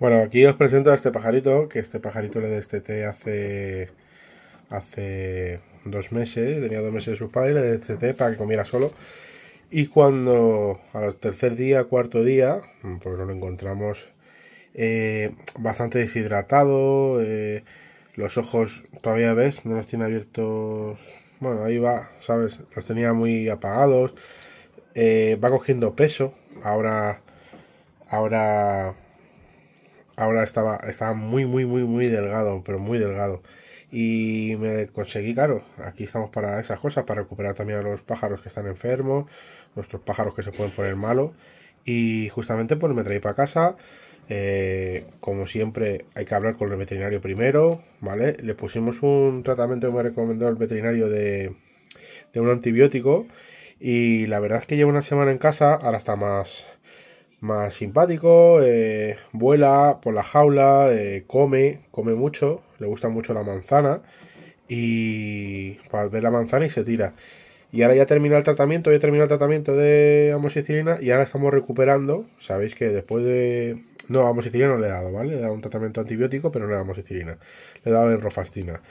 Bueno, aquí os presento a este pajarito, que este pajarito le desteté hace, hace dos meses, tenía dos meses de sus padres, le desteté para que comiera solo. Y cuando al tercer día, cuarto día, pues no lo encontramos eh, bastante deshidratado, eh, los ojos todavía ves, no los tiene abiertos, bueno, ahí va, ¿sabes? Los tenía muy apagados, eh, va cogiendo peso, ahora, ahora ahora estaba, estaba muy, muy, muy, muy delgado, pero muy delgado. Y me conseguí, claro, aquí estamos para esas cosas, para recuperar también a los pájaros que están enfermos, nuestros pájaros que se pueden poner malos. Y justamente pues me traí para casa. Eh, como siempre, hay que hablar con el veterinario primero, ¿vale? Le pusimos un tratamiento que me recomendó el veterinario de, de un antibiótico. Y la verdad es que llevo una semana en casa, ahora está más, más simpático, eh, vuela por la jaula, eh, come, come mucho, le gusta mucho la manzana y para pues, ver la manzana y se tira. Y ahora ya terminó el tratamiento, ya terminó el tratamiento de amoxicilina y ahora estamos recuperando. Sabéis que después de... No, amoxicilina no le he dado, ¿vale? Le he dado un tratamiento antibiótico, pero no le he dado amoxicilina. Le he dado enrofastina.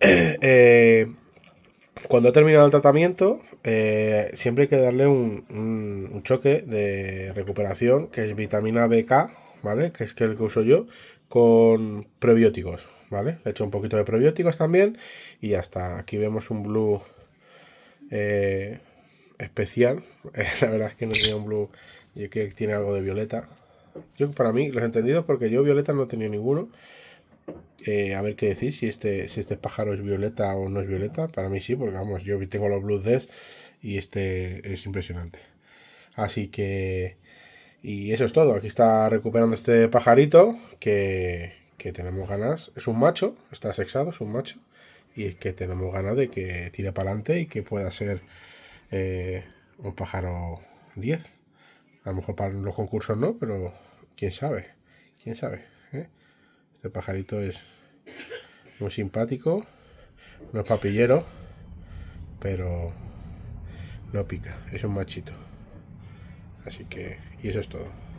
Eh, cuando ha terminado el tratamiento, eh, siempre hay que darle un, choque de recuperación, que es vitamina BK, ¿vale? Que es el que uso yo, con prebióticos, ¿vale? Le echo un poquito de prebióticos también y ya está. Aquí vemos un blue eh, especial. la verdad es que no tenía un blue, yo que tiene algo de violeta. Yo para mí los he entendido porque yo violeta no tenía ninguno. Eh, a ver qué decir, si este, si este pájaro es violeta o no es violeta. Para mí sí, porque vamos, yo tengo los Blue y este es impresionante. Así que... Y eso es todo. Aquí está recuperando este pajarito que, que tenemos ganas. Es un macho, está sexado, es un macho. Y es que tenemos ganas de que tire para adelante y que pueda ser eh, un pájaro 10. A lo mejor para los concursos no, pero quién sabe. Quién sabe. Este pajarito es muy simpático, no es papillero, pero no pica, es un machito. Así que, y eso es todo.